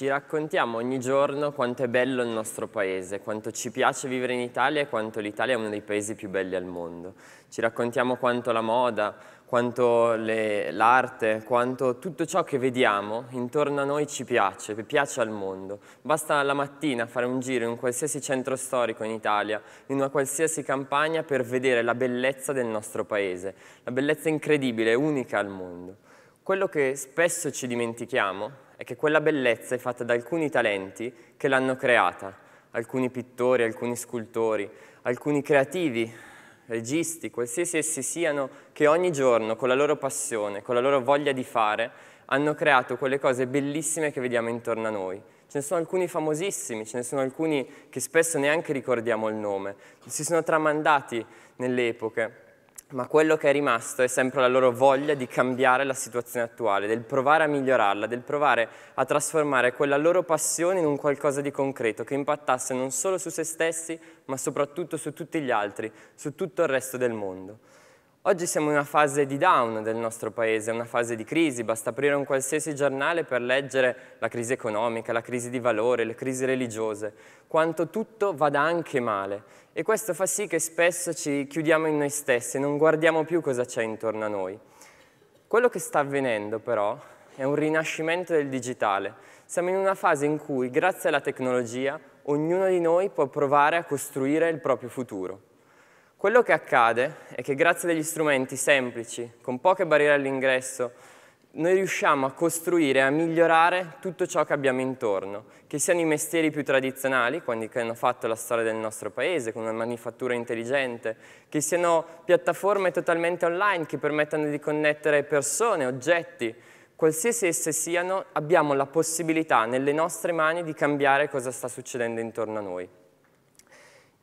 Ci raccontiamo ogni giorno quanto è bello il nostro paese, quanto ci piace vivere in Italia e quanto l'Italia è uno dei paesi più belli al mondo. Ci raccontiamo quanto la moda, quanto l'arte, quanto tutto ciò che vediamo intorno a noi ci piace, piace al mondo. Basta la mattina fare un giro in un qualsiasi centro storico in Italia, in una qualsiasi campagna per vedere la bellezza del nostro paese, la bellezza incredibile, unica al mondo. Quello che spesso ci dimentichiamo è che quella bellezza è fatta da alcuni talenti che l'hanno creata, alcuni pittori, alcuni scultori, alcuni creativi, registi, qualsiasi essi siano, che ogni giorno con la loro passione, con la loro voglia di fare, hanno creato quelle cose bellissime che vediamo intorno a noi. Ce ne sono alcuni famosissimi, ce ne sono alcuni che spesso neanche ricordiamo il nome, si sono tramandati nelle epoche ma quello che è rimasto è sempre la loro voglia di cambiare la situazione attuale, del provare a migliorarla, del provare a trasformare quella loro passione in un qualcosa di concreto che impattasse non solo su se stessi, ma soprattutto su tutti gli altri, su tutto il resto del mondo. Oggi siamo in una fase di down del nostro paese, una fase di crisi, basta aprire un qualsiasi giornale per leggere la crisi economica, la crisi di valore, le crisi religiose, quanto tutto vada anche male. E questo fa sì che spesso ci chiudiamo in noi stessi, non guardiamo più cosa c'è intorno a noi. Quello che sta avvenendo però è un rinascimento del digitale. Siamo in una fase in cui, grazie alla tecnologia, ognuno di noi può provare a costruire il proprio futuro. Quello che accade è che grazie a degli strumenti semplici, con poche barriere all'ingresso, noi riusciamo a costruire, e a migliorare tutto ciò che abbiamo intorno, che siano i mestieri più tradizionali, quelli che hanno fatto la storia del nostro paese, con una manifattura intelligente, che siano piattaforme totalmente online che permettano di connettere persone, oggetti, qualsiasi esse siano, abbiamo la possibilità nelle nostre mani di cambiare cosa sta succedendo intorno a noi.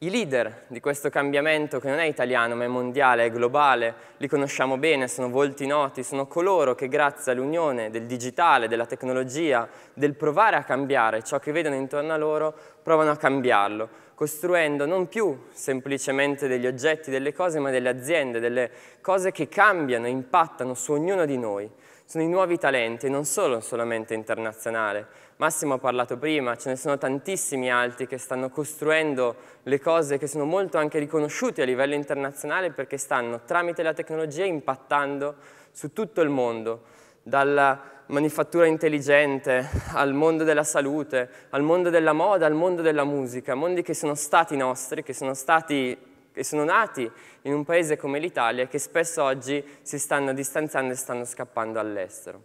I leader di questo cambiamento, che non è italiano ma è mondiale, è globale, li conosciamo bene, sono volti noti, sono coloro che grazie all'unione del digitale, della tecnologia, del provare a cambiare ciò che vedono intorno a loro, provano a cambiarlo, costruendo non più semplicemente degli oggetti, delle cose, ma delle aziende, delle cose che cambiano, impattano su ognuno di noi sono i nuovi talenti, non solo solamente internazionale. Massimo ha parlato prima, ce ne sono tantissimi altri che stanno costruendo le cose che sono molto anche riconosciute a livello internazionale perché stanno tramite la tecnologia impattando su tutto il mondo, dalla manifattura intelligente, al mondo della salute, al mondo della moda, al mondo della musica, mondi che sono stati nostri, che sono stati che sono nati in un paese come l'Italia e che spesso oggi si stanno distanziando e stanno scappando all'estero.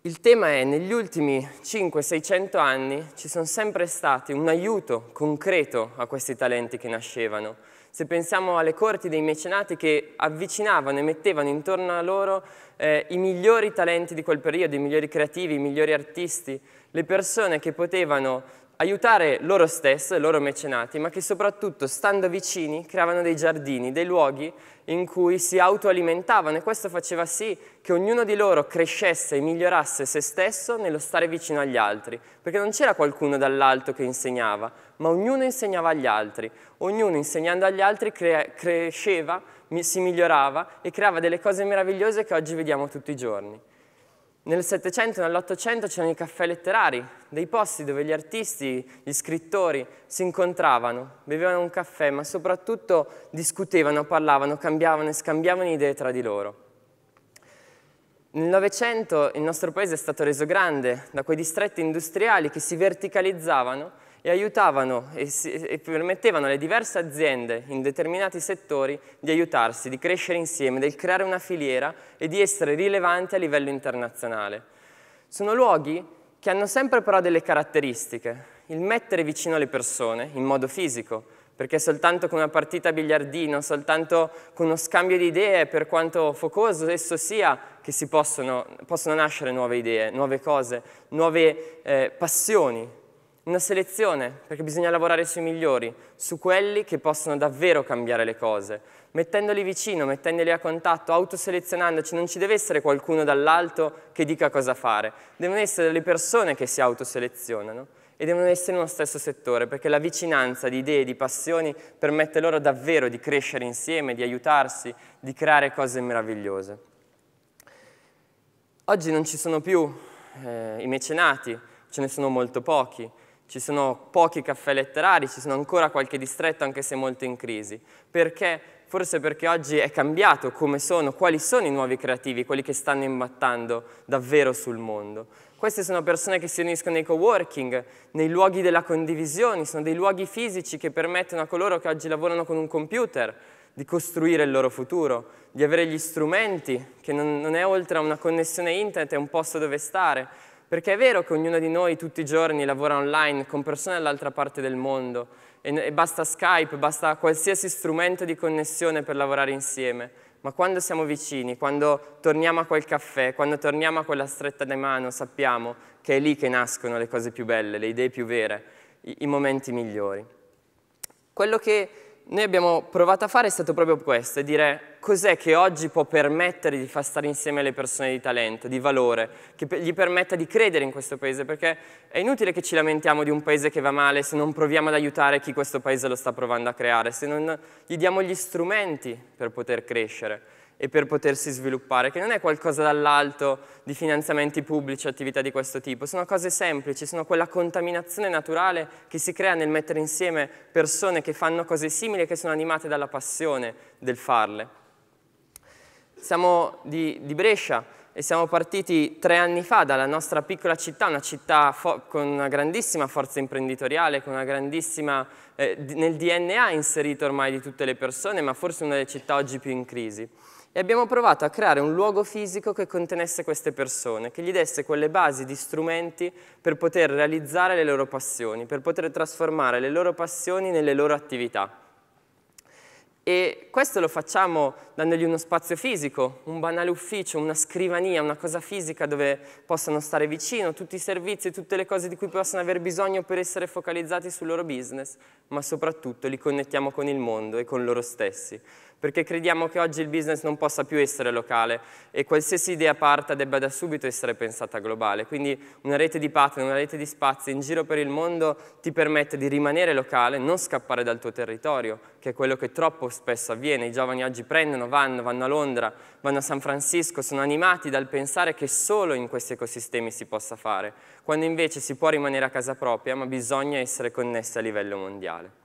Il tema è, negli ultimi 500-600 anni ci sono sempre stati un aiuto concreto a questi talenti che nascevano. Se pensiamo alle corti dei mecenati che avvicinavano e mettevano intorno a loro eh, i migliori talenti di quel periodo, i migliori creativi, i migliori artisti, le persone che potevano aiutare loro stesse, i loro mecenati, ma che soprattutto stando vicini creavano dei giardini, dei luoghi in cui si autoalimentavano e questo faceva sì che ognuno di loro crescesse e migliorasse se stesso nello stare vicino agli altri, perché non c'era qualcuno dall'alto che insegnava, ma ognuno insegnava agli altri, ognuno insegnando agli altri cresceva, si migliorava e creava delle cose meravigliose che oggi vediamo tutti i giorni. Nel Settecento e nell'Ottocento c'erano i caffè letterari, dei posti dove gli artisti, gli scrittori si incontravano, bevevano un caffè, ma soprattutto discutevano, parlavano, cambiavano e scambiavano idee tra di loro. Nel Novecento il nostro paese è stato reso grande da quei distretti industriali che si verticalizzavano e aiutavano e, si, e, permettevano alle diverse aziende in determinati settori di aiutarsi, di crescere insieme, di creare una filiera e di essere rilevanti a livello internazionale. Sono luoghi che hanno sempre però delle caratteristiche, il mettere vicino le persone in modo fisico, perché soltanto con una partita a biliardino, soltanto con uno scambio di idee, per quanto focoso esso sia, che si possono, possono nascere nuove idee, nuove cose, nuove eh, passioni, una selezione, perché bisogna lavorare sui migliori, su quelli che possono davvero cambiare le cose, mettendoli vicino, mettendoli a contatto, autoselezionandoci, non ci deve essere qualcuno dall'alto che dica cosa fare, devono essere le persone che si autoselezionano e devono essere nello stesso settore, perché la vicinanza di idee, di passioni permette loro davvero di crescere insieme, di aiutarsi, di creare cose meravigliose. Oggi non ci sono più eh, i mecenati, ce ne sono molto pochi, ci sono pochi caffè letterari, ci sono ancora qualche distretto, anche se molto in crisi. Perché? Forse perché oggi è cambiato come sono, quali sono i nuovi creativi, quelli che stanno imbattando davvero sul mondo. Queste sono persone che si uniscono ai co-working, nei luoghi della condivisione, sono dei luoghi fisici che permettono a coloro che oggi lavorano con un computer di costruire il loro futuro, di avere gli strumenti, che non, non è oltre a una connessione internet, è un posto dove stare, perché è vero che ognuno di noi tutti i giorni lavora online con persone dall'altra parte del mondo e, basta Skype, basta qualsiasi strumento di connessione per lavorare insieme. Ma quando siamo vicini, quando torniamo a quel caffè, quando torniamo a quella stretta di mano, sappiamo che è lì che nascono le cose più belle, le idee più vere, i, i momenti migliori. Quello che noi abbiamo provato a fare è stato proprio questo, è dire cos'è che oggi può permettere di far stare insieme le persone di talento, di valore, che gli permetta di credere in questo paese, perché è inutile che ci lamentiamo di un paese che va male se non proviamo ad aiutare chi questo paese lo sta provando a creare, se non gli diamo gli strumenti per poter crescere e per potersi sviluppare, che non è qualcosa dall'alto di finanziamenti pubblici, attività di questo tipo, sono cose semplici, sono quella contaminazione naturale che si crea nel mettere insieme persone che fanno cose simili e che sono animate dalla passione del farle. Siamo di, di Brescia e siamo partiti tre anni fa dalla nostra piccola città, una città con una grandissima forza imprenditoriale, con una grandissima, eh, nel DNA inserito ormai di tutte le persone, ma forse una delle città oggi più in crisi e abbiamo provato a creare un luogo fisico che contenesse queste persone, che gli desse quelle basi di strumenti per poter realizzare le loro passioni, per poter trasformare le loro passioni nelle loro attività. E questo lo facciamo dandogli uno spazio fisico, un banale ufficio, una scrivania, una cosa fisica dove possano stare vicino, tutti i servizi, tutte le cose di cui possono aver bisogno per essere focalizzati sul loro business, ma soprattutto li connettiamo con il mondo e con loro stessi perché crediamo che oggi il business non possa più essere locale e qualsiasi idea parta debba da subito essere pensata globale. Quindi una rete di partner, una rete di spazi in giro per il mondo ti permette di rimanere locale, non scappare dal tuo territorio, che è quello che troppo spesso avviene. I giovani oggi prendono, vanno, vanno a Londra, vanno a San Francisco, sono animati dal pensare che solo in questi ecosistemi si possa fare, quando invece si può rimanere a casa propria, ma bisogna essere connessi a livello mondiale.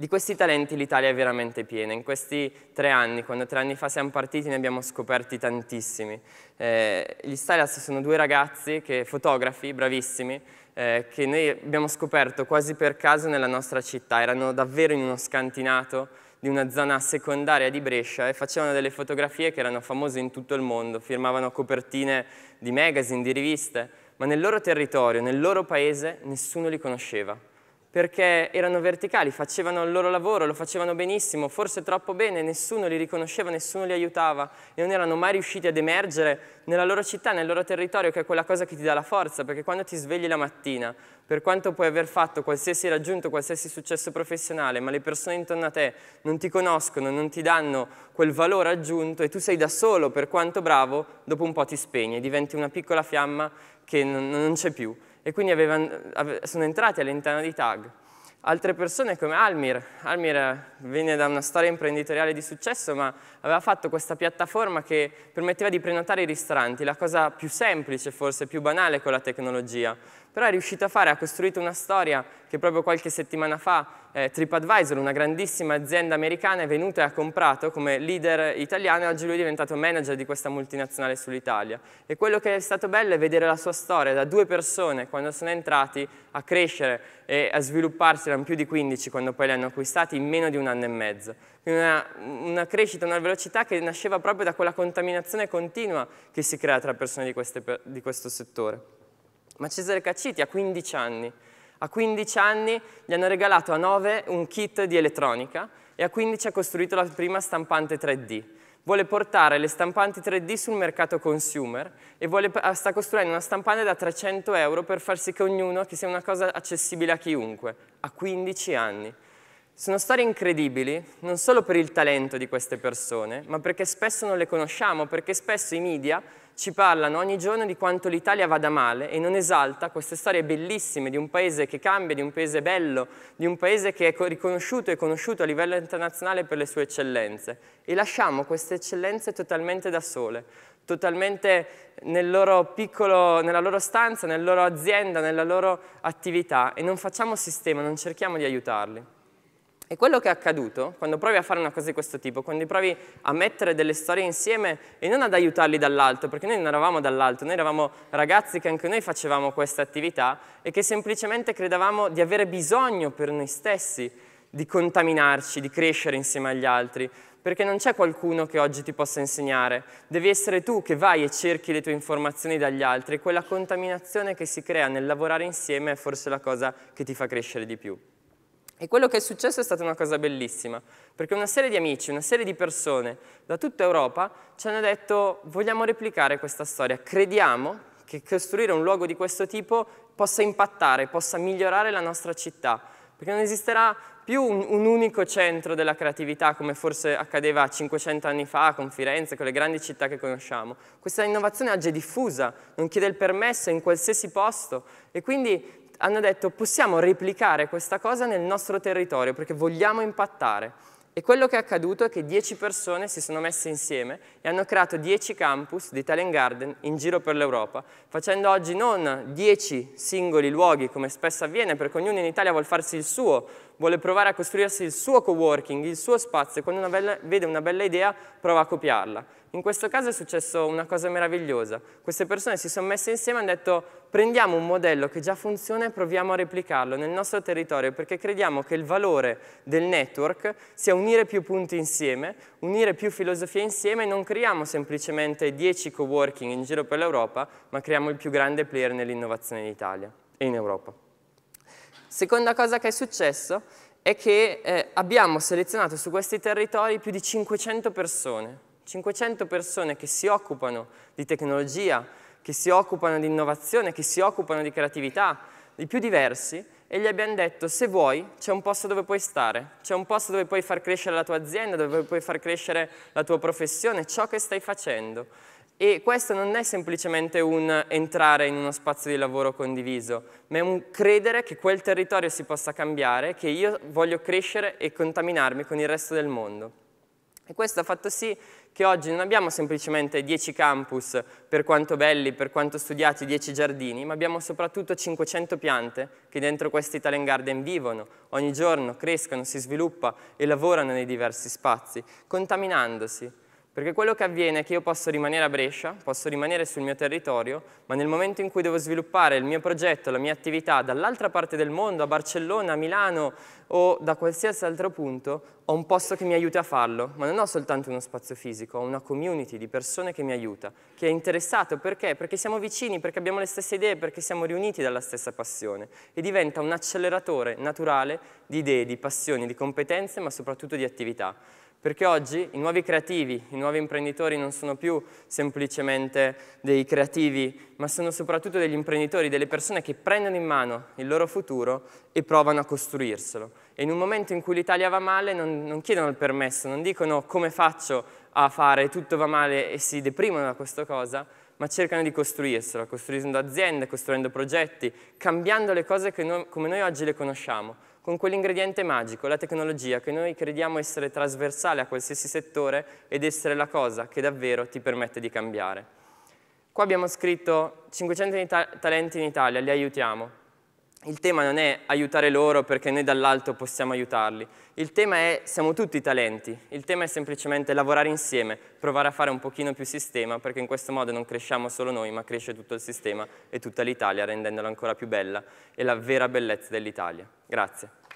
Di questi talenti l'Italia è veramente piena. In questi tre anni, quando tre anni fa siamo partiti, ne abbiamo scoperti tantissimi. Eh, gli Stylas sono due ragazzi, che, fotografi, bravissimi, eh, che noi abbiamo scoperto quasi per caso nella nostra città. Erano davvero in uno scantinato di una zona secondaria di Brescia e facevano delle fotografie che erano famose in tutto il mondo, firmavano copertine di magazine, di riviste, ma nel loro territorio, nel loro paese, nessuno li conosceva perché erano verticali, facevano il loro lavoro, lo facevano benissimo, forse troppo bene, nessuno li riconosceva, nessuno li aiutava e non erano mai riusciti ad emergere nella loro città, nel loro territorio, che è quella cosa che ti dà la forza, perché quando ti svegli la mattina, per quanto puoi aver fatto qualsiasi raggiunto, qualsiasi successo professionale, ma le persone intorno a te non ti conoscono, non ti danno quel valore aggiunto e tu sei da solo per quanto bravo, dopo un po' ti spegni, diventi una piccola fiamma che non, non c'è più e quindi avevano, sono entrati all'interno di Tag. Altre persone come Almir, Almir viene da una storia imprenditoriale di successo ma aveva fatto questa piattaforma che permetteva di prenotare i ristoranti, la cosa più semplice forse, più banale con la tecnologia, però è riuscito a fare, ha costruito una storia che proprio qualche settimana fa eh, TripAdvisor, una grandissima azienda americana, è venuta e ha comprato come leader italiano e oggi lui è diventato manager di questa multinazionale sull'Italia. E quello che è stato bello è vedere la sua storia da due persone quando sono entrati a crescere e a svilupparsi, erano più di 15 quando poi li hanno acquistati, in meno di un anno e mezzo. una, una crescita, una velocità che nasceva proprio da quella contaminazione continua che si crea tra persone di, queste, di questo settore. Ma Cesare Cacciti ha 15 anni, a 15 anni gli hanno regalato a 9 un kit di elettronica e a 15 ha costruito la prima stampante 3D. Vuole portare le stampanti 3D sul mercato consumer e vuole, sta costruendo una stampante da 300 euro per far sì che ognuno, che sia una cosa accessibile a chiunque, a 15 anni. Sono storie incredibili, non solo per il talento di queste persone, ma perché spesso non le conosciamo, perché spesso i media ci parlano ogni giorno di quanto l'Italia vada male e non esalta queste storie bellissime di un paese che cambia, di un paese bello, di un paese che è riconosciuto e conosciuto a livello internazionale per le sue eccellenze. E lasciamo queste eccellenze totalmente da sole, totalmente nel loro piccolo, nella loro stanza, nella loro azienda, nella loro attività e non facciamo sistema, non cerchiamo di aiutarli. E quello che è accaduto, quando provi a fare una cosa di questo tipo, quando provi a mettere delle storie insieme e non ad aiutarli dall'alto, perché noi non eravamo dall'alto, noi eravamo ragazzi che anche noi facevamo questa attività e che semplicemente credevamo di avere bisogno per noi stessi di contaminarci, di crescere insieme agli altri, perché non c'è qualcuno che oggi ti possa insegnare, devi essere tu che vai e cerchi le tue informazioni dagli altri, quella contaminazione che si crea nel lavorare insieme è forse la cosa che ti fa crescere di più. E quello che è successo è stata una cosa bellissima, perché una serie di amici, una serie di persone da tutta Europa ci hanno detto vogliamo replicare questa storia, crediamo che costruire un luogo di questo tipo possa impattare, possa migliorare la nostra città, perché non esisterà più un, un unico centro della creatività come forse accadeva 500 anni fa con Firenze, con le grandi città che conosciamo. Questa innovazione oggi è diffusa, non chiede il permesso in qualsiasi posto e quindi hanno detto possiamo replicare questa cosa nel nostro territorio perché vogliamo impattare. E quello che è accaduto è che 10 persone si sono messe insieme e hanno creato 10 campus di Italian Garden in giro per l'Europa, facendo oggi non 10 singoli luoghi come spesso avviene, perché ognuno in Italia vuole farsi il suo, vuole provare a costruirsi il suo coworking, il suo spazio, e quando una bella, vede una bella idea prova a copiarla in questo caso è successo una cosa meravigliosa. Queste persone si sono messe insieme e hanno detto prendiamo un modello che già funziona e proviamo a replicarlo nel nostro territorio perché crediamo che il valore del network sia unire più punti insieme, unire più filosofie insieme e non creiamo semplicemente 10 co-working in giro per l'Europa, ma creiamo il più grande player nell'innovazione in Italia e in Europa. Seconda cosa che è successo è che eh, abbiamo selezionato su questi territori più di 500 persone 500 persone che si occupano di tecnologia, che si occupano di innovazione, che si occupano di creatività, i più diversi, e gli abbiamo detto se vuoi c'è un posto dove puoi stare, c'è un posto dove puoi far crescere la tua azienda, dove puoi far crescere la tua professione, ciò che stai facendo. E questo non è semplicemente un entrare in uno spazio di lavoro condiviso, ma è un credere che quel territorio si possa cambiare, che io voglio crescere e contaminarmi con il resto del mondo. E questo ha fatto sì che oggi non abbiamo semplicemente 10 campus, per quanto belli, per quanto studiati, 10 giardini, ma abbiamo soprattutto 500 piante che dentro questi talent garden vivono, ogni giorno crescono, si sviluppano e lavorano nei diversi spazi, contaminandosi perché quello che avviene è che io posso rimanere a Brescia, posso rimanere sul mio territorio, ma nel momento in cui devo sviluppare il mio progetto, la mia attività dall'altra parte del mondo, a Barcellona, a Milano o da qualsiasi altro punto, ho un posto che mi aiuta a farlo, ma non ho soltanto uno spazio fisico, ho una community di persone che mi aiuta, che è interessato perché? Perché siamo vicini, perché abbiamo le stesse idee, perché siamo riuniti dalla stessa passione e diventa un acceleratore naturale di idee, di passioni, di competenze, ma soprattutto di attività. Perché oggi i nuovi creativi, i nuovi imprenditori non sono più semplicemente dei creativi, ma sono soprattutto degli imprenditori, delle persone che prendono in mano il loro futuro e provano a costruirselo. E in un momento in cui l'Italia va male non, non chiedono il permesso, non dicono come faccio a fare tutto va male e si deprimono da questa cosa, ma cercano di costruirselo, costruendo aziende, costruendo progetti, cambiando le cose noi, come noi oggi le conosciamo con quell'ingrediente magico, la tecnologia, che noi crediamo essere trasversale a qualsiasi settore ed essere la cosa che davvero ti permette di cambiare. Qua abbiamo scritto 500 talenti in Italia, li aiutiamo. Il tema non è aiutare loro perché noi dall'alto possiamo aiutarli. Il tema è siamo tutti talenti. Il tema è semplicemente lavorare insieme, provare a fare un pochino più sistema perché in questo modo non cresciamo solo noi ma cresce tutto il sistema e tutta l'Italia rendendola ancora più bella e la vera bellezza dell'Italia. Grazie.